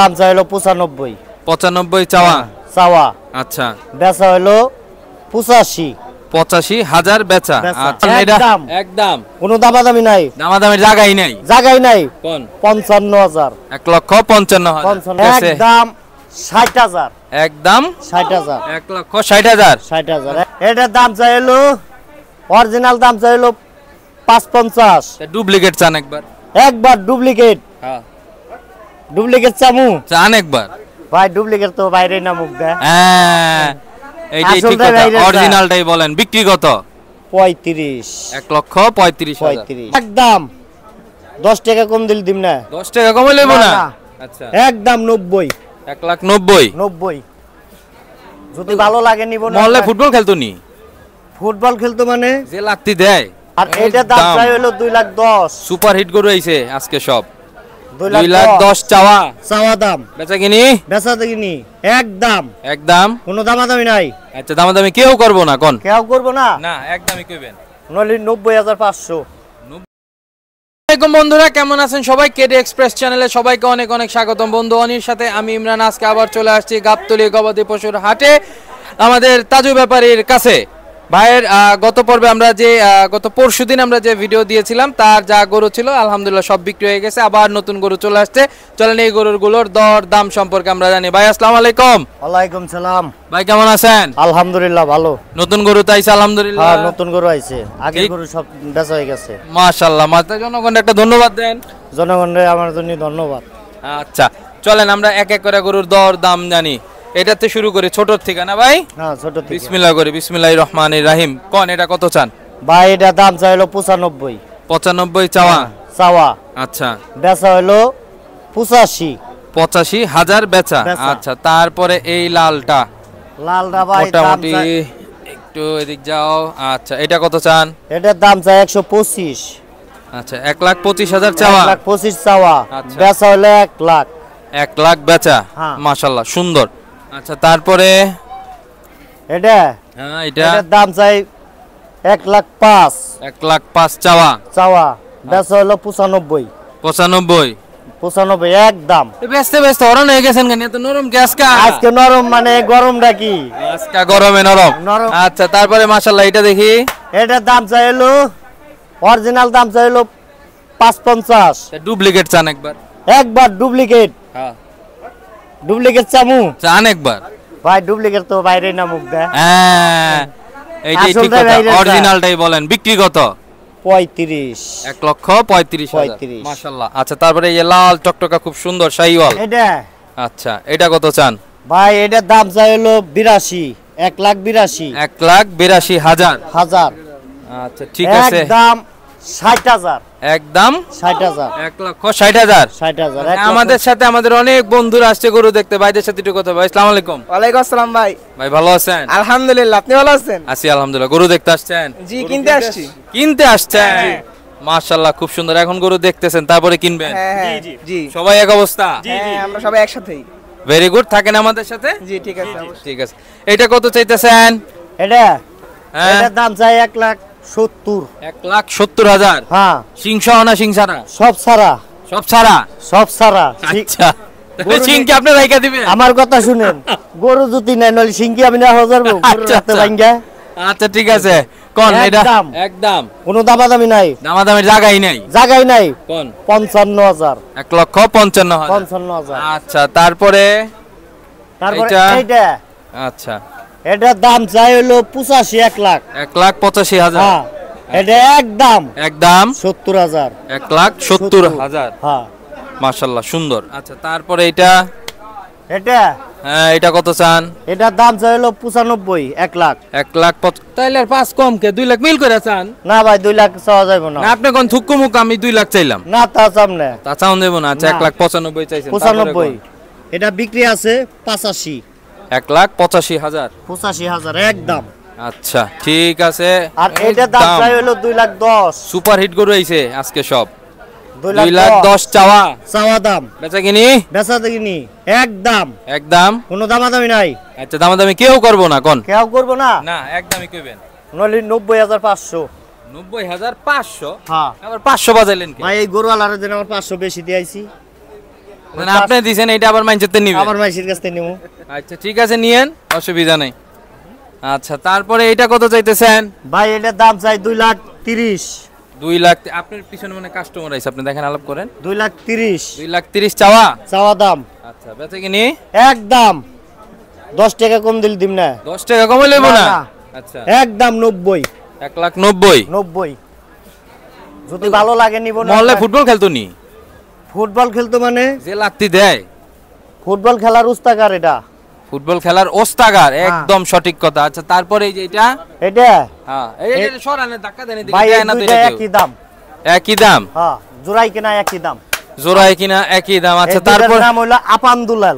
দাম চা হলো পঁচানব্বই পঁচানব্বই চাওয়া হ্যাঁ, চাওয়া আচ্ছা বেচা হলো পঁচাশি পঁচাশি হাজার বেচা একদম দামাদামি নাই দামাদামি নাই নাই পঞ্চান্ন হাজার এক লক্ষ পঞ্চান্ন একদম ষাট হাজার একদম ষাট হাজার এক লক্ষ ষাট হাজার ষাট হাজার এটার দাম চাইলো অরিজিনাল দাম চাইলো পাঁচ পঞ্চাশ ডুপ্লিকেট চান একবার একবার ডুপ্লিকেট হ্যাঁ ডুপ্লিকেট চামু চান একবার ভাই ডুপ্লিকেট তো বাইরে না মুখ দেয় হ্যাঁ এইটাই ঠিক কথা অরিজিনালটাই বলেন বিক্রি কত 35 1 লক্ষ 35 35 একদম 10 টাকা কম দিল দিম না 10 টাকা কম না আচ্ছা একদম 90 1 লাখ 90 90 যদি ভালো লাগে নিব না ফুটবল খেলতো নি ফুটবল খেলতো মানে যে লাগতি দেয় আর এটা দাম চাই হলো 2 লাখ 10 সুপার হিট গরু আইছে আজকে সব আচ্ছা, নব্বই হাজার পাঁচশো বন্ধুরা কেমন আছেন সবাই এক্সপ্রেস চ্যানেলে সবাইকে অনেক অনেক স্বাগতম বন্ধু অনির সাথে আমি ইমরান আজকে আবার চলে আসছি গাবতলি গবাদি পশুর হাটে আমাদের তাজু ব্যাপারীর কাছে ভাইয়ের গত পর্বে আমরা যে গত পরশু দিন আমরা যে ভিডিও দিয়েছিলাম তার যা গরু ছিল আলহামদুলিল্লাহ সব বিক্রি হয়ে গেছে আবার নতুন গরু চলে আসছে চলেন এই গরুর গুলোর দর দাম সম্পর্কে আমরা জানি ভাই আসসালাম আলাইকুম ওয়ালাইকুম সালাম ভাই কেমন আছেন আলহামদুলিল্লাহ ভালো নতুন গরু তো আইছে আলহামদুলিল্লাহ হ্যাঁ নতুন গরু আইছে আগে গরু সব বেচা হয়ে গেছে মাশাআল্লাহ মাতা জনগণ একটা ধন্যবাদ দেন জনগণের আমার জন্য ধন্যবাদ আচ্ছা চলেন আমরা এক এক করে গরুর দর দাম জানি এটাতে শুরু করে ছোটর থেকে না ভাই হ্যাঁ ছোট থেকে বিসমিল্লাহ করে বিসমিল্লাহির রহমানির রহিম কোন এটা কত চান ভাই এটা দাম চাইলো হলো 95 95 চাওয়া হ্যাঁ, চাওয়া আচ্ছা বেচা হলো 85 পঁচাশি হাজার বেচা আচ্ছা তারপরে এই লালটা লালটা ভাই মোটামুটি একটু এদিক যাও আচ্ছা এটা কত চান এটার দাম চাই 125 আচ্ছা 1 লাখ 25 হাজার চাওয়া 1 লাখ 25 চাওয়া আচ্ছা। বেচা হলো 1 লাখ এক লাখ বেচা হ্যাঁ। মাশাল্লাহ সুন্দর আচ্ছা তারপরে এটা হ্যাঁ এটা এর দাম চাই 1 লাখ 5 1 লাখ 5 চাওয়া চাওয়া বেচ হলো 95 95 95 এক দাম এ ব্যস্ত ব্যস্ত অরণ হয়ে গেছেন কেন এত নরম গ্যাস কা আজকে নরম মানে গরম ডাকি আজকে গরমে নরম আচ্ছা তারপরে মাশাআল্লাহ এটা দেখি এটা দাম চাই হলো অরিজিনাল দাম চাইলো পাঁচ পঞ্চাশ ডুপ্লিকেট চান একবার একবার ডুপ্লিকেট হ্যাঁ ডুপ্লিকেট চামু চান একবার ভাই ডুপ্লিকেট তো বাইরে না মুখ দেয় হ্যাঁ এই যে ঠিক কথা অরিজিনালটাই বলেন বিক্রি কত 35 1 লক্ষ 35 হাজার মাশাআল্লাহ আচ্ছা তারপরে এই লাল টকটকা খুব সুন্দর শাহিওয়াল এটা আচ্ছা এটা কত চান ভাই এটার দাম চাই হলো 82 1 লাখ 82 1 লাখ 82 হাজার হাজার আচ্ছা ঠিক আছে দাম 60000 একদম মানে আমাদের সাথে আমাদের অনেক বন্ধুরা আসছে গরু দেখতে ভাইদের সাথে একটু কথা ভাই আলাইকুম ওয়ালাইকুম আসসালাম ভাই ভাই ভালো আছেন আলহামদুলিল্লাহ আপনি ভালো আছেন আছি আলহামদুলিল্লাহ গরু দেখতে আসছেন জি কিনতে আসছি কিনতে আসছেন মাশাআল্লাহ খুব সুন্দর এখন গরু দেখতেছেন তারপরে কিনবেন হ্যাঁ, হ্যাঁ। জি জি সবাই এক অবস্থা জি আমরা সবাই একসাথেই ভেরি গুড থাকেন আমাদের সাথে জি ঠিক আছে ঠিক আছে এটা কত চাইতেছেন এটা হ্যাঁ। এটার দাম চাই এক লাখ সত্তর এক লাখ সত্তর হাজার হ্যাঁ সিংসাও না সিংসারা সব সারা সব সারা সব সারা আচ্ছা।, আচ্ছা, আচ্ছা।, আচ্ছা ঠিক আছে কোন এটা একদম কোনো দামাদামি নাই দামাদামি জায়গাই নাই জায়গাই নাই পঞ্চান্ন হাজার এক লক্ষ পঞ্চান্ন পঞ্চান্ন হাজার আচ্ছা তারপরে আচ্ছা এটার দাম চাই হলো পঁচাশি এক লাখ এক লাখ পঁচাশি হাজার হ্যাঁ, এটা একদম একদম সত্তর হাজার এক লাখ সত্তর হাজার হ্যাঁ মার্শাল্লাহ সুন্দর আচ্ছা তারপরে এটা এটা হ্যাঁ এটা কত চান এটার দাম চাই হলো পঁচানব্বই এক লাখ এক লাখ তাইলে আর পাঁচ কম কে দুই লাখ মিল করে চান না ভাই দুই লাখ চাওয়া যাবে না আপনি কোন থুকু মুখ আমি দুই লাখ চাইলাম না তা সামনে তা চাউন দেবো না আচ্ছা এক লাখ পঁচানব্বই চাইছেন পঁচানব্বই এটা বিক্রি আছে পাঁচাশি এক লাখ পঁচাশি হাজার পঁচাশি হাজার একদম আচ্ছা ঠিক আছে আর এটা দাম চাই হলো দুই লাখ দশ সুপার হিট গরু আইছে আজকে সব দুই লাখ দশ চাওয়া চাওয়া দাম বেচা কিনি বেচা কিনি একদম একদম কোনো দামাদামি নাই আচ্ছা দামাদামি কেউ করব না কোন কেউ করবো না না একদমই কইবেন নলি নব্বই হাজার পাঁচশো নব্বই হাজার পাঁচশো হ্যাঁ আবার পাঁচশো বাজাইলেন ভাই এই গরু আলারের জন্য আমার পাঁচশো বেশি দিয়েছি মানে আপনি এটা আবার মাইনসেতে নিবেন আবার মাইনসের কাছে নিব আচ্ছা ঠিক আছে নিয়েন অসুবিধা নাই আচ্ছা তারপরে এটা কত চাইতেছেন ভাই এটার দাম চাই দুই লাখ তিরিশ লাখ আপনার পিছনে মানে কাস্টমার আছে আপনি দেখেন আলাপ করেন লাখ তিরিশ লাখ তিরিশ চাওয়া চাওয়া দাম আচ্ছা বেচে এক দাম দশ টাকা কম দিল দিম না দশ টাকা কমে লেবো না আচ্ছা এক দাম নব্বই এক লাখ নব্বই নব্বই যদি ভালো লাগে নিব না ফুটবল খেলতো নি ফুটবল খেলতো মানে যে লাত্তি দেয় ফুটবল খেলার উস্তাকার এটা ফুটবল খেলার ওস্তাগার হ্যাঁ। একদম সঠিক কথা আচ্ছা তারপরে এই যে এটা এটা হ্যাঁ এটা সরানে ধাক্কা দেন এদিকে একই দাম একই দাম হ্যাঁ জোড়াই কিনা একই দাম জোড়াই কিনা একই দাম আচ্ছা তারপর নাম হলো আপন দুলাল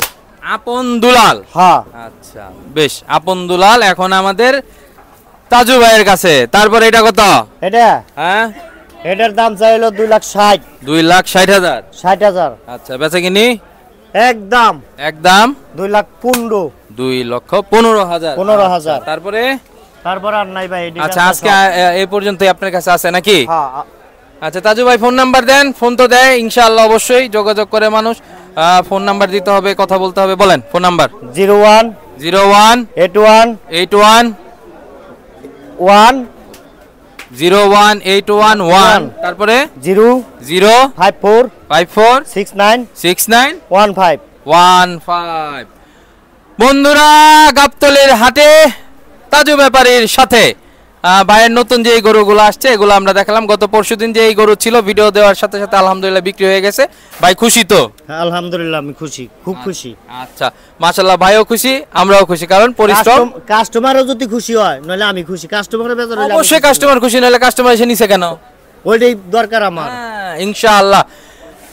আপন দুলাল হ্যাঁ আচ্ছা বেশ আপন দুলাল এখন আমাদের তাজু ভাইয়ের কাছে তারপর এটা কত এটা হ্যাঁ এটার দাম চাইলো দুই লাখ ষাট দুই লাখ ষাট হাজার ষাট হাজার আচ্ছা বেচা কিনি একদম একদম দুই লাখ পনেরো দুই লক্ষ পনেরো হাজার পনেরো আচ্ছা, হাজার তারপরে তারপর আর নাই ভাই আচ্ছা আজকে এই পর্যন্তই আপনার কাছে আছে নাকি হ্যাঁ, আচ্ছা তাজু ভাই ফোন নাম্বার দেন ফোন তো দেয় ইনশাআল্লাহ অবশ্যই যোগাযোগ করে মানুষ ফোন নাম্বার দিতে হবে কথা বলতে হবে বলেন phone number zero one zero one eight one eight one one zero one eight one one তারপরে zero zero five four five four six nine six nine one five one five বন্ধুরা গাবতলের হাটে তাজু ব্যাপারীর সাথে ভাইয়ের নতুন যে এই গরুগুলো আসছে এগুলো আমরা দেখালাম গত পরশু দিন যে এই গরু ছিল ভিডিও দেওয়ার সাথে সাথে আলহামদুলিল্লাহ বিক্রি হয়ে গেছে ভাই খুশি তো হ্যাঁ, আলহামদুলিল্লাহ আমি খুশি খুব আচ্ছা, খুশি আচ্ছা মাশাল্লাহ ভাইও খুশি আমরাও খুশি কারণ পরিশ্রম কাস্টমারও যদি খুশি হয় নাহলে আমি খুশি বেজার বেতন অবশ্যই কাস্টমার খুশি নাহলে কাস্টমার এসে নিছে কেন ওইটাই দরকার আমার হ্যাঁ, ইনশাআল্লাহ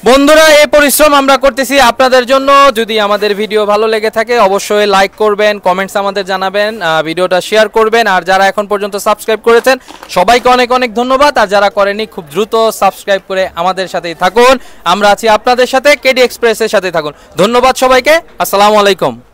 বন্ধুরা এই পরিশ্রম আমরা করতেছি আপনাদের জন্য যদি আমাদের ভিডিও ভালো লেগে থাকে অবশ্যই লাইক করবেন কমেন্টস আমাদের জানাবেন ভিডিওটা শেয়ার করবেন আর যারা এখন পর্যন্ত সাবস্ক্রাইব করেছেন সবাইকে অনেক অনেক ধন্যবাদ আর যারা করেনি খুব দ্রুত সাবস্ক্রাইব করে আমাদের সাথেই থাকুন আমরা আছি আপনাদের সাথে কেডি এক্সপ্রেসের সাথে থাকুন ধন্যবাদ সবাইকে আসসালামু আলাইকুম